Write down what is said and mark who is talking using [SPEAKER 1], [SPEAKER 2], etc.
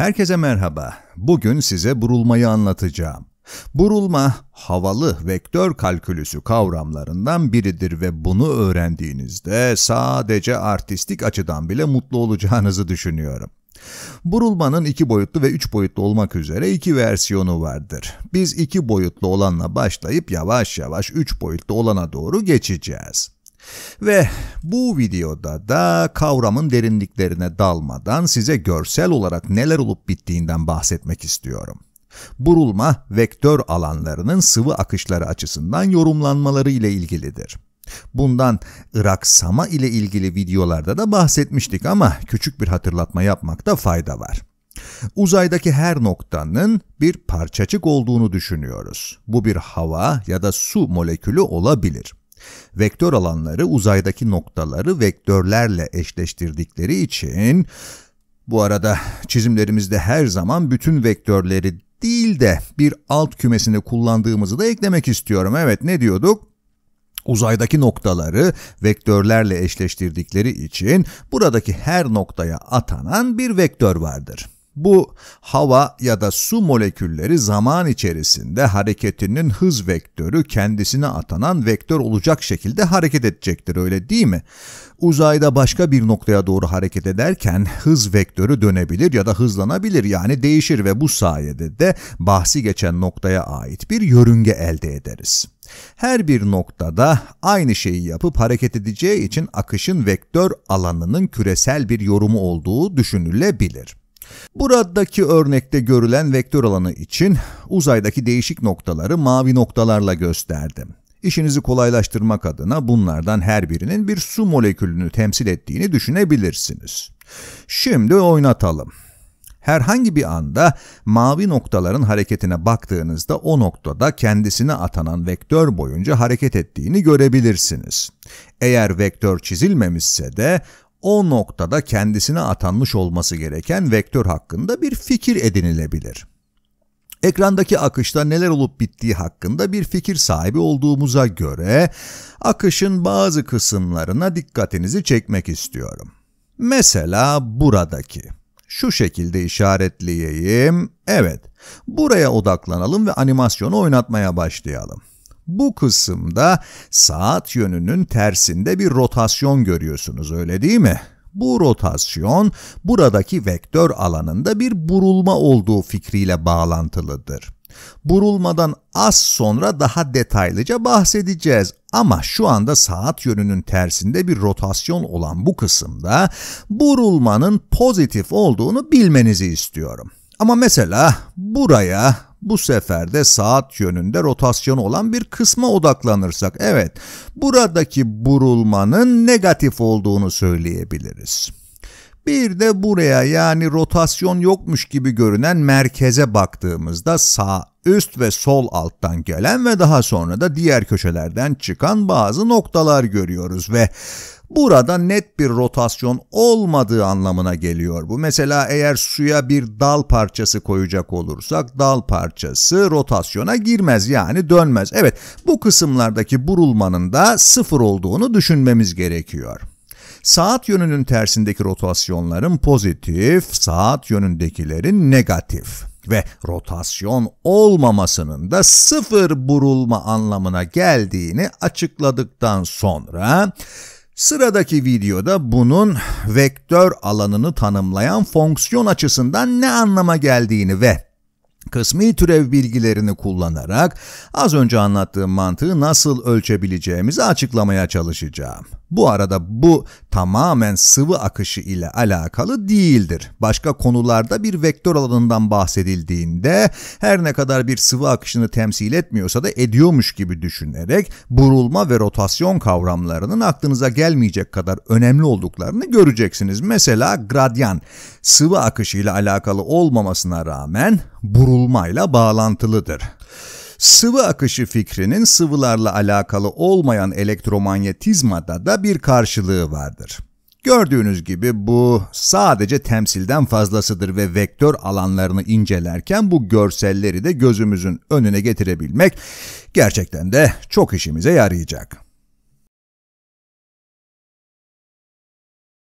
[SPEAKER 1] Herkese merhaba. Bugün size burulmayı anlatacağım. Burulma, havalı vektör kalkülüsü kavramlarından biridir ve bunu öğrendiğinizde sadece artistik açıdan bile mutlu olacağınızı düşünüyorum. Burulmanın iki boyutlu ve üç boyutlu olmak üzere iki versiyonu vardır. Biz iki boyutlu olanla başlayıp yavaş yavaş üç boyutlu olana doğru geçeceğiz. Ve bu videoda da kavramın derinliklerine dalmadan size görsel olarak neler olup bittiğinden bahsetmek istiyorum. Burulma, vektör alanlarının sıvı akışları açısından yorumlanmaları ile ilgilidir. Bundan ıraksama ile ilgili videolarda da bahsetmiştik ama küçük bir hatırlatma yapmakta fayda var. Uzaydaki her noktanın bir parçacık olduğunu düşünüyoruz. Bu bir hava ya da su molekülü olabilir. Vektör alanları uzaydaki noktaları vektörlerle eşleştirdikleri için bu arada çizimlerimizde her zaman bütün vektörleri değil de bir alt kümesini kullandığımızı da eklemek istiyorum. Evet ne diyorduk? Uzaydaki noktaları vektörlerle eşleştirdikleri için buradaki her noktaya atanan bir vektör vardır. Bu hava ya da su molekülleri zaman içerisinde hareketinin hız vektörü kendisine atanan vektör olacak şekilde hareket edecektir öyle değil mi? Uzayda başka bir noktaya doğru hareket ederken hız vektörü dönebilir ya da hızlanabilir yani değişir ve bu sayede de bahsi geçen noktaya ait bir yörünge elde ederiz. Her bir noktada aynı şeyi yapıp hareket edeceği için akışın vektör alanının küresel bir yorumu olduğu düşünülebilir. Buradaki örnekte görülen vektör alanı için uzaydaki değişik noktaları mavi noktalarla gösterdim. İşinizi kolaylaştırmak adına bunlardan her birinin bir su molekülünü temsil ettiğini düşünebilirsiniz. Şimdi oynatalım. Herhangi bir anda mavi noktaların hareketine baktığınızda o noktada kendisine atanan vektör boyunca hareket ettiğini görebilirsiniz. Eğer vektör çizilmemişse de o noktada kendisine atanmış olması gereken vektör hakkında bir fikir edinilebilir. Ekrandaki akışta neler olup bittiği hakkında bir fikir sahibi olduğumuza göre akışın bazı kısımlarına dikkatinizi çekmek istiyorum. Mesela buradaki. Şu şekilde işaretleyeyim. Evet, buraya odaklanalım ve animasyonu oynatmaya başlayalım. Bu kısımda saat yönünün tersinde bir rotasyon görüyorsunuz öyle değil mi? Bu rotasyon buradaki vektör alanında bir burulma olduğu fikriyle bağlantılıdır. Burulmadan az sonra daha detaylıca bahsedeceğiz ama şu anda saat yönünün tersinde bir rotasyon olan bu kısımda burulmanın pozitif olduğunu bilmenizi istiyorum. Ama mesela buraya bu sefer de saat yönünde rotasyonu olan bir kısma odaklanırsak evet buradaki burulmanın negatif olduğunu söyleyebiliriz. Bir de buraya yani rotasyon yokmuş gibi görünen merkeze baktığımızda sağ üst ve sol alttan gelen ve daha sonra da diğer köşelerden çıkan bazı noktalar görüyoruz ve burada net bir rotasyon olmadığı anlamına geliyor bu. Mesela eğer suya bir dal parçası koyacak olursak dal parçası rotasyona girmez yani dönmez. Evet bu kısımlardaki burulmanın da sıfır olduğunu düşünmemiz gerekiyor. Saat yönünün tersindeki rotasyonların pozitif, saat yönündekilerin negatif ve rotasyon olmamasının da sıfır burulma anlamına geldiğini açıkladıktan sonra Sıradaki videoda bunun vektör alanını tanımlayan fonksiyon açısından ne anlama geldiğini ve kısmi türev bilgilerini kullanarak az önce anlattığım mantığı nasıl ölçebileceğimizi açıklamaya çalışacağım. Bu arada bu tamamen sıvı akışı ile alakalı değildir. Başka konularda bir vektör alanından bahsedildiğinde her ne kadar bir sıvı akışını temsil etmiyorsa da ediyormuş gibi düşünerek burulma ve rotasyon kavramlarının aklınıza gelmeyecek kadar önemli olduklarını göreceksiniz. Mesela gradyan sıvı akışı ile alakalı olmamasına rağmen burulmayla bağlantılıdır. Sıvı akışı fikrinin sıvılarla alakalı olmayan elektromanyetizmada da bir karşılığı vardır. Gördüğünüz gibi bu sadece temsilden fazlasıdır ve vektör alanlarını incelerken bu görselleri de gözümüzün önüne getirebilmek gerçekten de çok işimize yarayacak.